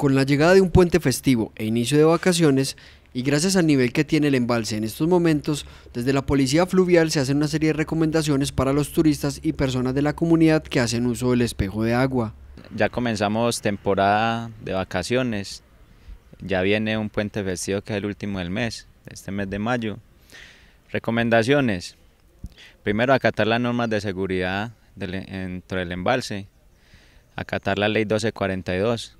Con la llegada de un puente festivo e inicio de vacaciones, y gracias al nivel que tiene el embalse en estos momentos, desde la Policía Fluvial se hacen una serie de recomendaciones para los turistas y personas de la comunidad que hacen uso del espejo de agua. Ya comenzamos temporada de vacaciones, ya viene un puente festivo que es el último del mes, este mes de mayo. Recomendaciones, primero acatar las normas de seguridad e-, dentro del embalse, acatar la ley 1242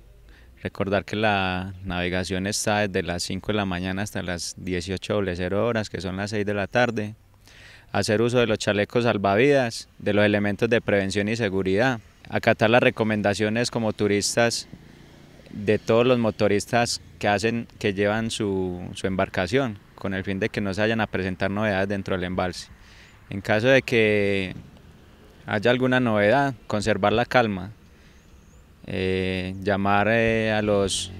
Recordar que la navegación está desde las 5 de la mañana hasta las 18.00 horas, que son las 6 de la tarde. Hacer uso de los chalecos salvavidas, de los elementos de prevención y seguridad. Acatar las recomendaciones como turistas de todos los motoristas que hacen, que llevan su, su embarcación, con el fin de que no se vayan a presentar novedades dentro del embalse. En caso de que haya alguna novedad, conservar la calma, eh, llamar eh, a los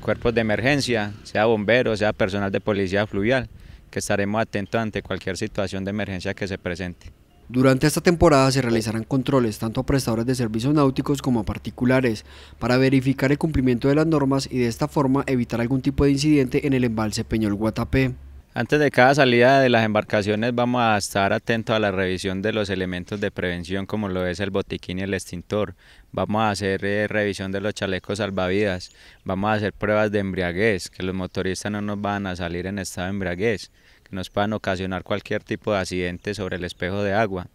cuerpos de emergencia, sea bomberos, sea personal de policía fluvial, que estaremos atentos ante cualquier situación de emergencia que se presente. Durante esta temporada se realizarán controles tanto a prestadores de servicios náuticos como a particulares para verificar el cumplimiento de las normas y de esta forma evitar algún tipo de incidente en el embalse Peñol Guatapé. Antes de cada salida de las embarcaciones vamos a estar atentos a la revisión de los elementos de prevención como lo es el botiquín y el extintor. Vamos a hacer eh, revisión de los chalecos salvavidas, vamos a hacer pruebas de embriaguez, que los motoristas no nos van a salir en estado de embriaguez, que nos puedan ocasionar cualquier tipo de accidente sobre el espejo de agua.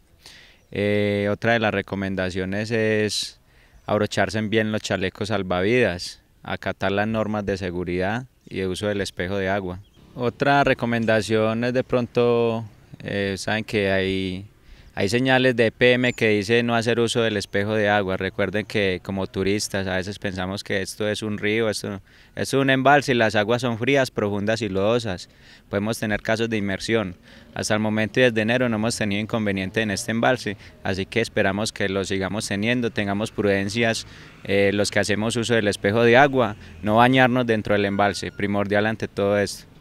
Eh, otra de las recomendaciones es abrocharse bien los chalecos salvavidas, acatar las normas de seguridad y de uso del espejo de agua. Otra recomendación es de pronto, eh, saben que hay, señales de PM que dice no hacer uso del espejo de agua. Recuerden que como turistas a veces pensamos que esto es un río, esto, es un embalse y las aguas son frías, profundas y lodosas. Podemos tener casos de inmersión. Hasta el momento y desde enero no hemos tenido inconveniente en este embalse, así que esperamos que lo sigamos teniendo, tengamos prudencias eh, los que hacemos uso del espejo de agua, no bañarnos dentro del embalse, primordial ante todo esto.